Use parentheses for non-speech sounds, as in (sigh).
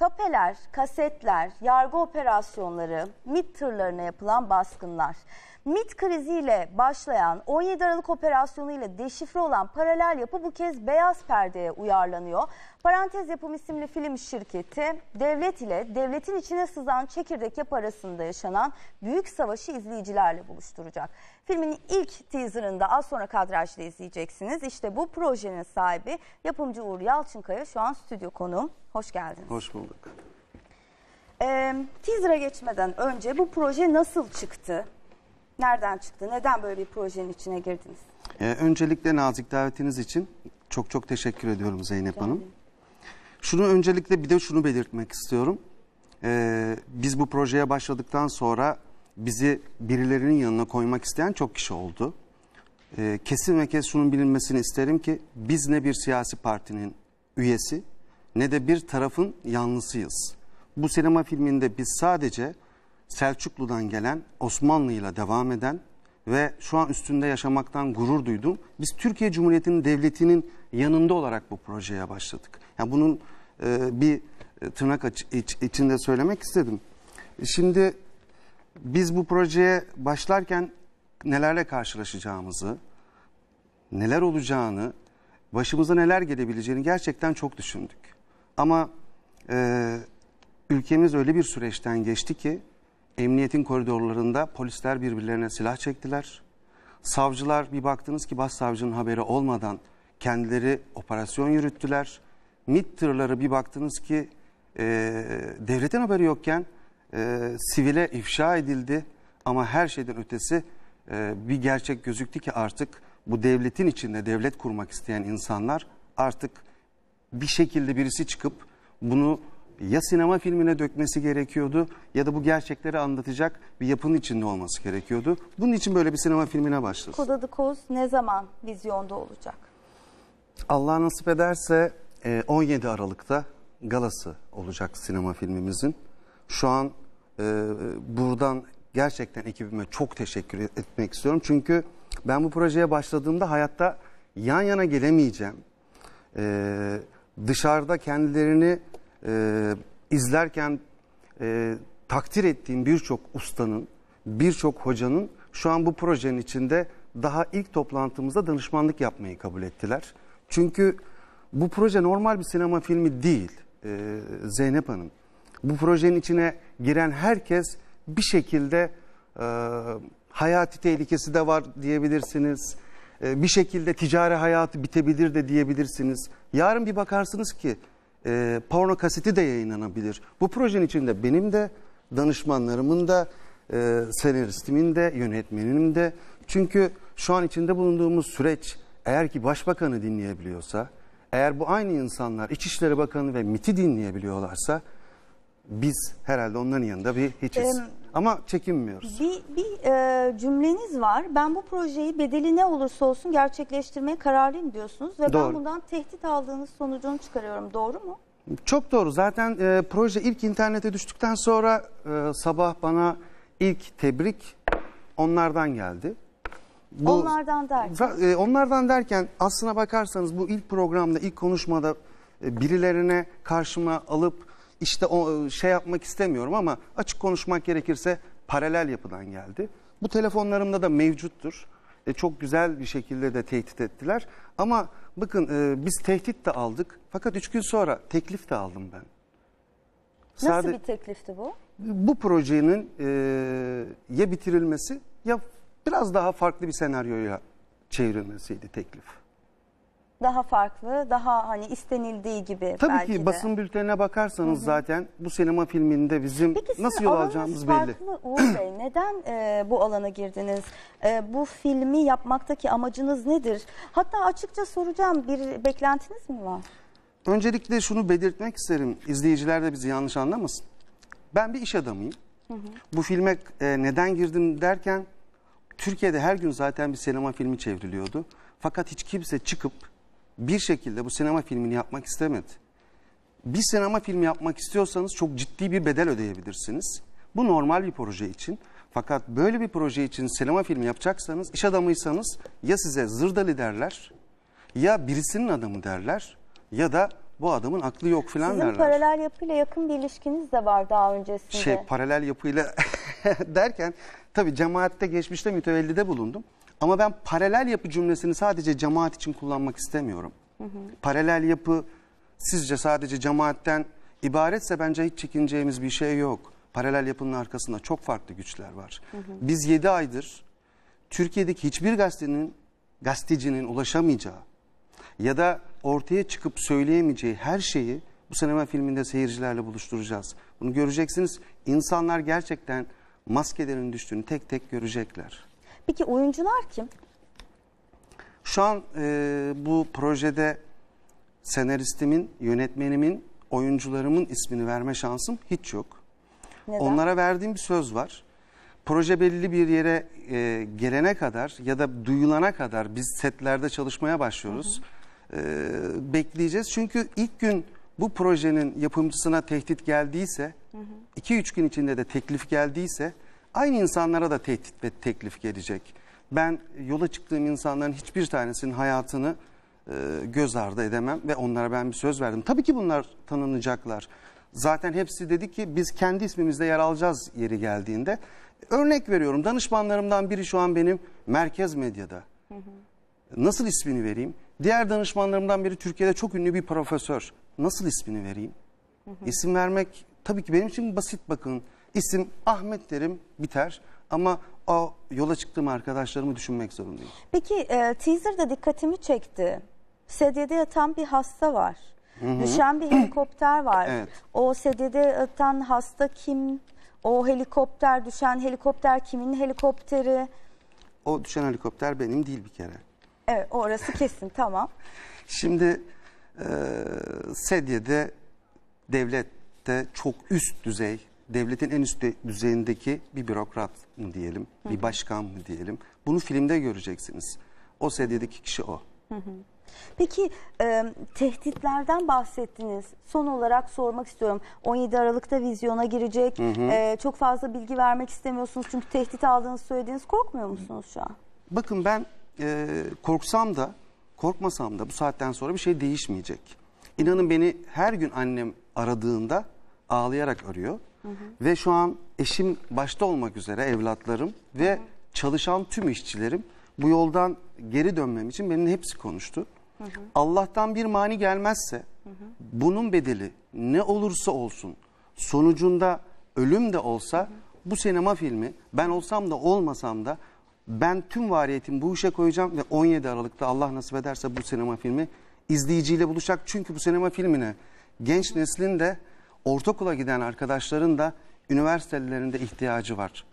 Tapeler, kasetler, yargı operasyonları, MIT tırlarına yapılan baskınlar. MIT kriziyle başlayan 17 Aralık operasyonu ile deşifre olan paralel yapı bu kez beyaz perdeye uyarlanıyor. Parantez Yapım isimli film şirketi devlet ile devletin içine sızan çekirdek yapı arasında yaşanan büyük savaşı izleyicilerle buluşturacak. Filmin ilk teaserını da az sonra kadrajda izleyeceksiniz. İşte bu projenin sahibi yapımcı Uğur Yalçınkaya şu an stüdyo konuğum. Hoş geldiniz. Hoş bulduk. Ee, teaser'a geçmeden önce bu proje nasıl çıktı? Nereden çıktı? Neden böyle bir projenin içine girdiniz? Ee, öncelikle nazik davetiniz için çok çok teşekkür ediyorum Zeynep Hanım. Ederim. Şunu öncelikle bir de şunu belirtmek istiyorum. Ee, biz bu projeye başladıktan sonra bizi birilerinin yanına koymak isteyen çok kişi oldu. Ee, kesin ve kesin şunun bilinmesini isterim ki biz ne bir siyasi partinin üyesi ne de bir tarafın yanlısıyız. Bu sinema filminde biz sadece Selçuklu'dan gelen Osmanlı'yla devam eden ve şu an üstünde yaşamaktan gurur duydum. Biz Türkiye Cumhuriyeti'nin devletinin yanında olarak bu projeye başladık. Yani bunun e, bir e, tırnak aç, iç, içinde söylemek istedim. E, şimdi biz bu projeye başlarken nelerle karşılaşacağımızı, neler olacağını, başımıza neler gelebileceğini gerçekten çok düşündük. Ama e, ülkemiz öyle bir süreçten geçti ki emniyetin koridorlarında polisler birbirlerine silah çektiler. Savcılar bir baktınız ki başsavcının haberi olmadan kendileri operasyon yürüttüler. MİT tırları bir baktınız ki e, devletin haberi yokken e, sivile ifşa edildi. Ama her şeyden ötesi e, bir gerçek gözüktü ki artık bu devletin içinde devlet kurmak isteyen insanlar artık bir şekilde birisi çıkıp bunu ya sinema filmine dökmesi gerekiyordu ya da bu gerçekleri anlatacak bir yapının içinde olması gerekiyordu. Bunun için böyle bir sinema filmine başladı. Kodadı Koz ne zaman vizyonda olacak? Allah nasip ederse 17 e, Aralık'ta galası olacak sinema filmimizin. Şu an e, buradan gerçekten ekibime çok teşekkür etmek istiyorum. Çünkü ben bu projeye başladığımda hayatta yan yana gelemeyeceğim. E, dışarıda kendilerini e, izlerken e, takdir ettiğim birçok ustanın, birçok hocanın şu an bu projenin içinde daha ilk toplantımızda danışmanlık yapmayı kabul ettiler. Çünkü bu proje normal bir sinema filmi değil e, Zeynep Hanım. Bu projenin içine giren herkes bir şekilde e, hayati tehlikesi de var diyebilirsiniz. E, bir şekilde ticari hayatı bitebilir de diyebilirsiniz. Yarın bir bakarsınız ki e, porno kaseti de yayınlanabilir. Bu projenin içinde benim de danışmanlarımın da e, senaristimin de yönetmenim de çünkü şu an içinde bulunduğumuz süreç eğer ki başbakanı dinleyebiliyorsa eğer bu aynı insanlar İçişleri Bakanı ve MIT'i dinleyebiliyorlarsa biz herhalde onların yanında bir hiçiz. Ee, ama çekinmiyoruz. Bir, bir e, cümleniz var. Ben bu projeyi bedeli ne olursa olsun gerçekleştirmeye kararlıyım diyorsunuz. Ve Doğru. ben bundan tehdit aldığınız sonucunu çıkarıyorum. Doğru mu? Çok doğru. Zaten e, proje ilk internete düştükten sonra e, sabah bana ilk tebrik onlardan geldi. Bu, onlardan derken? E, onlardan derken aslına bakarsanız bu ilk programda, ilk konuşmada e, birilerine karşıma alıp işte o e, şey yapmak istemiyorum ama açık konuşmak gerekirse paralel yapıdan geldi. Bu telefonlarımda da mevcuttur. E, çok güzel bir şekilde de tehdit ettiler. Ama bakın e, biz tehdit de aldık. Fakat üç gün sonra teklif de aldım ben. Nasıl Sade, bir teklifti bu? Bu projenin e, ya bitirilmesi ya biraz daha farklı bir senaryoya çevrilmesiydi teklif daha farklı, daha hani istenildiği gibi Tabii belki ki de. basın bültenine bakarsanız zaten bu sinema filminde bizim Peki nasıl yol alacağımız belli. farklı Uğur Bey. (clears throat) Neden e, bu alana girdiniz? E, bu filmi yapmaktaki amacınız nedir? Hatta açıkça soracağım bir beklentiniz mi var? Öncelikle şunu belirtmek isterim. İzleyiciler de bizi yanlış anlamasın. Ben bir iş adamıyım. Bu filme e, neden girdim derken Türkiye'de her gün zaten bir sinema filmi çevriliyordu. Fakat hiç kimse çıkıp bir şekilde bu sinema filmini yapmak istemedi. Bir sinema filmi yapmak istiyorsanız çok ciddi bir bedel ödeyebilirsiniz. Bu normal bir proje için. Fakat böyle bir proje için sinema filmi yapacaksanız, iş adamıysanız ya size zırdalı derler, ya birisinin adamı derler ya da bu adamın aklı yok filan derler. Sizin paralel yapıyla yakın bir ilişkiniz de var daha öncesinde. Şey paralel yapıyla (laughs) derken tabii cemaatte geçmişte mütevellide bulundum. Ama ben paralel yapı cümlesini sadece cemaat için kullanmak istemiyorum. Hı hı. Paralel yapı sizce sadece cemaatten ibaretse bence hiç çekineceğimiz bir şey yok. Paralel yapının arkasında çok farklı güçler var. Hı hı. Biz 7 aydır Türkiye'deki hiçbir gazetenin gazetecinin ulaşamayacağı ya da ortaya çıkıp söyleyemeyeceği her şeyi bu sinema filminde seyircilerle buluşturacağız. Bunu göreceksiniz. İnsanlar gerçekten maskelerin düştüğünü tek tek görecekler. Peki oyuncular kim? Şu an e, bu projede senaristimin, yönetmenimin, oyuncularımın ismini verme şansım hiç yok. Neden? Onlara verdiğim bir söz var. Proje belli bir yere e, gelene kadar ya da duyulana kadar biz setlerde çalışmaya başlıyoruz. Hı hı. E, bekleyeceğiz çünkü ilk gün bu projenin yapımcısına tehdit geldiyse, 2-3 gün içinde de teklif geldiyse Aynı insanlara da tehdit ve teklif gelecek. Ben yola çıktığım insanların hiçbir tanesinin hayatını e, göz ardı edemem ve onlara ben bir söz verdim. Tabii ki bunlar tanınacaklar. Zaten hepsi dedi ki biz kendi ismimizde yer alacağız yeri geldiğinde. Örnek veriyorum danışmanlarımdan biri şu an benim merkez medyada. Nasıl ismini vereyim? Diğer danışmanlarımdan biri Türkiye'de çok ünlü bir profesör. Nasıl ismini vereyim? Hı İsim vermek tabii ki benim için basit bakın. İsim Ahmet derim biter ama o yola çıktığım arkadaşlarımı düşünmek zorundayım. Peki e, de dikkatimi çekti. Sedyede yatan bir hasta var. Hı -hı. Düşen bir helikopter var. (clears throat) Evet. O sedyede yatan hasta kim? O helikopter düşen helikopter kimin helikopteri? O düşen helikopter benim değil bir kere. Evet orası kesin (laughs) tamam. Şimdi e, sedyede devlette çok üst düzey devletin en üst düzeyindeki bir bürokrat mı diyelim, Hı-hı. bir başkan mı diyelim. Bunu filmde göreceksiniz. O sedyedeki kişi o. Hı-hı. Peki e, tehditlerden bahsettiniz. Son olarak sormak istiyorum. 17 Aralık'ta vizyona girecek. Hı hı. E, çok fazla bilgi vermek istemiyorsunuz. Çünkü tehdit aldığınızı söylediğiniz korkmuyor musunuz şu an? Bakın ben e, korksam da korkmasam da bu saatten sonra bir şey değişmeyecek. İnanın beni her gün annem aradığında ağlayarak arıyor. Hı Ve şu an eşim başta olmak üzere evlatlarım ve hı hı. çalışan tüm işçilerim bu yoldan geri dönmem için benim hepsi konuştu. Hı hı. Allah'tan bir mani gelmezse hı hı. bunun bedeli ne olursa olsun sonucunda ölüm de olsa hı hı. bu sinema filmi ben olsam da olmasam da ben tüm variyetimi bu işe koyacağım ve 17 Aralık'ta Allah nasip ederse bu sinema filmi izleyiciyle buluşacak. Çünkü bu sinema filmine genç neslin de ortaokula giden arkadaşların da üniversitelerinde ihtiyacı var.